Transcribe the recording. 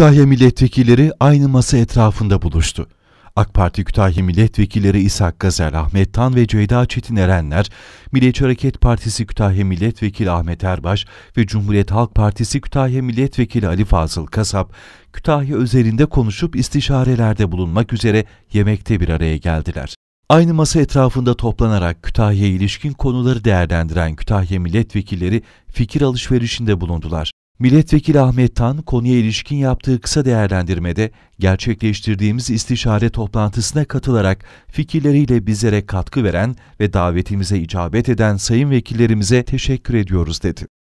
Kütahya milletvekilleri aynı masa etrafında buluştu. AK Parti Kütahya milletvekilleri İshak Gazel, Ahmet Tan ve Ceyda Çetin Erenler, Milliyetçi Hareket Partisi Kütahya Milletvekili Ahmet Erbaş ve Cumhuriyet Halk Partisi Kütahya Milletvekili Ali Fazıl Kasap, Kütahya üzerinde konuşup istişarelerde bulunmak üzere yemekte bir araya geldiler. Aynı masa etrafında toplanarak Kütahya ilişkin konuları değerlendiren Kütahya milletvekilleri fikir alışverişinde bulundular. Milletvekili Ahmet Tan konuya ilişkin yaptığı kısa değerlendirmede gerçekleştirdiğimiz istişare toplantısına katılarak fikirleriyle bizlere katkı veren ve davetimize icabet eden sayın vekillerimize teşekkür ediyoruz dedi.